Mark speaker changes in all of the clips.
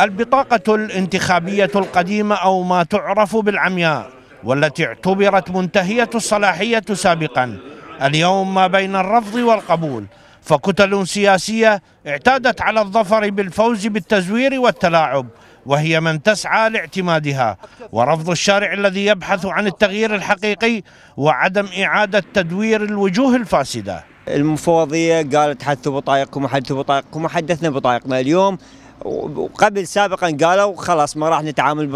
Speaker 1: البطاقة الانتخابية القديمة أو ما تعرف بالعمياء والتي اعتبرت منتهية الصلاحية سابقا اليوم ما بين الرفض والقبول فكتل سياسية اعتادت على الظفر بالفوز بالتزوير والتلاعب وهي من تسعى لاعتمادها ورفض الشارع الذي يبحث عن التغيير الحقيقي وعدم إعادة تدوير الوجوه الفاسدة المفوضيه قالت حدثوا بطايقكم وحدثوا بطايقكم وحدثنا
Speaker 2: بطايقنا اليوم وقبل سابقا قالوا خلاص ما راح نتعامل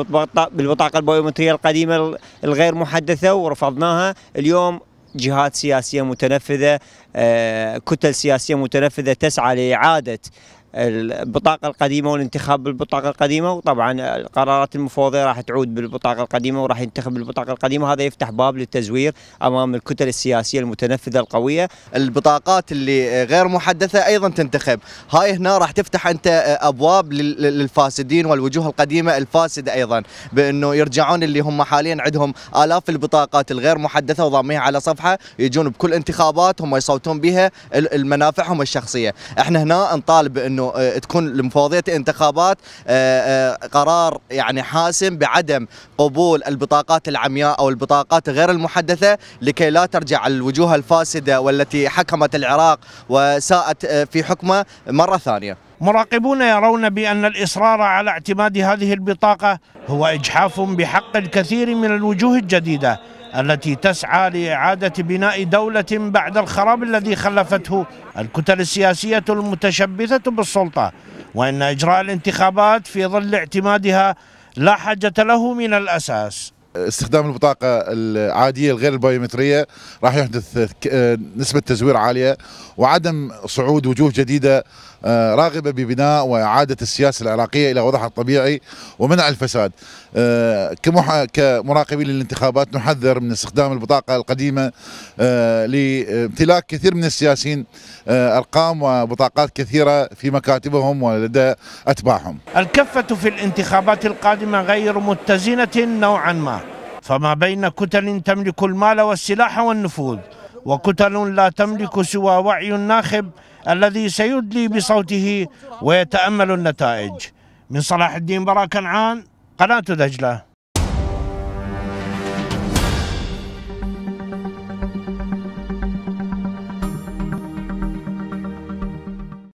Speaker 2: بالبطاقه البيومتريه القديمه الغير محدثه ورفضناها اليوم جهات سياسيه متنفذه آه، كتل سياسيه متنفذه تسعى لاعاده البطاقة القديمة والانتخاب بالبطاقة القديمة وطبعا القرارات المفوضية راح تعود بالبطاقة القديمة وراح ينتخب بالبطاقة القديمة هذا يفتح باب للتزوير أمام الكتل السياسية
Speaker 3: المتنفذة القوية البطاقات اللي غير محدثة أيضا تنتخب هاي هنا راح تفتح أنت أبواب للفاسدين والوجوه القديمة الفاسدة أيضا بأنه يرجعون اللي هم حاليا عندهم آلاف البطاقات الغير محدثة وضاميها على صفحة يجون بكل انتخابات هم يصوتون بها المنافعهم الشخصية احنا هنا نطالب أنه انه آه، تكون لمفوضيه الانتخابات آه، آه، قرار يعني حاسم بعدم قبول البطاقات العمياء او البطاقات غير المحدثه لكي لا ترجع الوجوه الفاسده والتي حكمت العراق وساءت في حكمه مره ثانيه.
Speaker 1: مراقبون يرون بان الاصرار على اعتماد هذه البطاقه هو اجحاف بحق الكثير من الوجوه الجديده التي تسعى لإعادة بناء دولة بعد الخراب الذي خلفته الكتل السياسية المتشبثة بالسلطة وإن إجراء الانتخابات في ظل اعتمادها لا حاجة له من
Speaker 4: الأساس استخدام البطاقة العادية الغير البيومترية راح يحدث آه، نسبة تزوير عالية وعدم صعود وجوه جديدة آه، راغبة ببناء وإعادة السياسة العراقية إلى وضعها الطبيعي ومنع الفساد آه، كمراقبين للانتخابات نحذر من استخدام البطاقة القديمة لامتلاك كثير من السياسيين أرقام وبطاقات كثيرة في مكاتبهم ولدى أتباعهم
Speaker 1: الكفة في الانتخابات القادمة غير متزنة نوعا ما فما بين كتل تملك المال والسلاح والنفوذ وكتل لا تملك سوى وعي الناخب الذي سيدلي بصوته ويتأمل النتائج من صلاح الدين براكنعان قناة دجلة